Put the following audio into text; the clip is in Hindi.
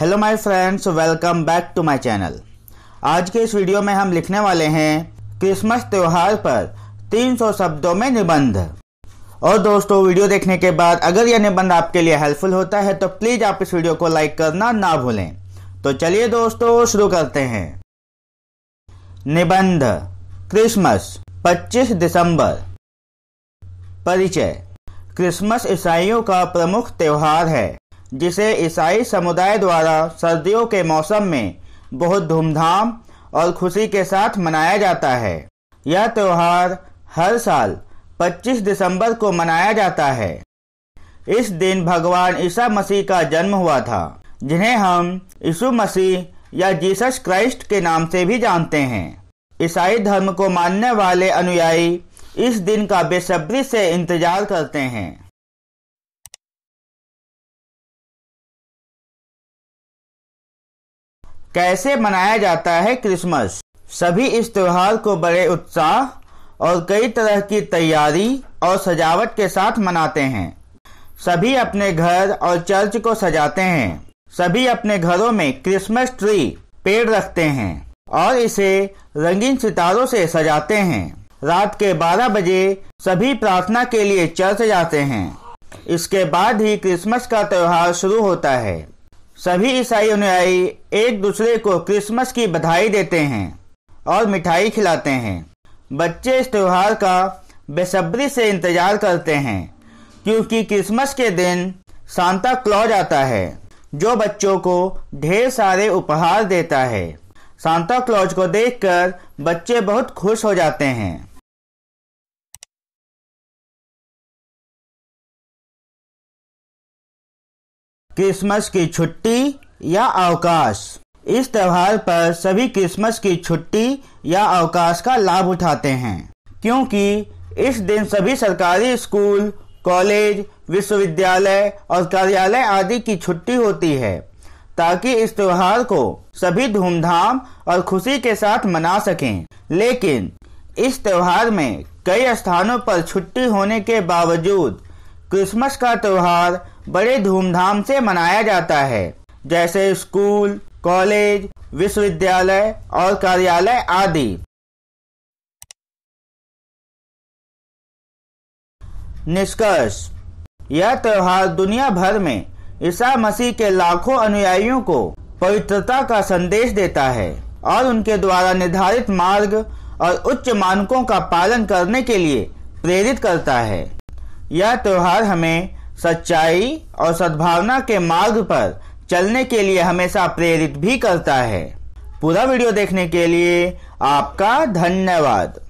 hello my friends welcome back to my channel आज के इस वीडियो में हम लिखने वाले हैं क्रिसमस त्योहार पर 300 शब्दों में निबंध और दोस्तों वीडियो देखने के बाद अगर यह निबंध आपके लिए हेल्पफुल होता है तो प्लीज आप इस वीडियो को लाइक करना ना भूलें तो चलिए दोस्तों शुरू करते हैं निबंध क्रिसमस 25 दिसंबर परिचय क्रिसमस ईसाइयों का प्रमुख त्योहार है जिसे ईसाई समुदाय द्वारा सर्दियों के मौसम में बहुत धूमधाम और खुशी के साथ मनाया जाता है यह त्यौहार हर साल 25 दिसंबर को मनाया जाता है इस दिन भगवान ईसा मसीह का जन्म हुआ था जिन्हें हम यीशु मसीह या जीसस क्राइस्ट के नाम से भी जानते हैं ईसाई धर्म को मानने वाले अनुयायी इस दिन का बेसब्री से इंतजार करते हैं कैसे मनाया जाता है क्रिसमस सभी इस त्योहार को बड़े उत्साह और कई तरह की तैयारी और सजावट के साथ मनाते हैं सभी अपने घर और चर्च को सजाते हैं सभी अपने घरों में क्रिसमस ट्री पेड़ रखते हैं और इसे रंगीन सितारों से सजाते हैं रात के 12 बजे सभी प्रार्थना के लिए चर्च जाते हैं इसके बाद ही क्रिसमस का त्योहार शुरू होता है सभी ईसाई अनुयायी एक दूसरे को क्रिसमस की बधाई देते हैं और मिठाई खिलाते हैं बच्चे इस त्यौहार का बेसब्री से इंतजार करते हैं क्योंकि क्रिसमस के दिन सांता क्लॉज आता है जो बच्चों को ढेर सारे उपहार देता है सांता क्लॉज को देखकर बच्चे बहुत खुश हो जाते हैं क्रिसमस की छुट्टी या अवकाश इस त्यौहार पर सभी क्रिसमस की छुट्टी या अवकाश का लाभ उठाते हैं क्योंकि इस दिन सभी सरकारी स्कूल कॉलेज विश्वविद्यालय और कार्यालय आदि की छुट्टी होती है ताकि इस त्योहार को सभी धूमधाम और खुशी के साथ मना सकें लेकिन इस त्योहार में कई स्थानों पर छुट्टी होने के बावजूद क्रिसमस का त्योहार बड़े धूमधाम से मनाया जाता है जैसे स्कूल कॉलेज विश्वविद्यालय और कार्यालय आदि निष्कर्ष यह त्यौहार दुनिया भर में ईसा मसीह के लाखों अनुयायियों को पवित्रता का संदेश देता है और उनके द्वारा निर्धारित मार्ग और उच्च मानकों का पालन करने के लिए प्रेरित करता है यह त्यौहार हमें सच्चाई और सद्भावना के मार्ग पर चलने के लिए हमेशा प्रेरित भी करता है पूरा वीडियो देखने के लिए आपका धन्यवाद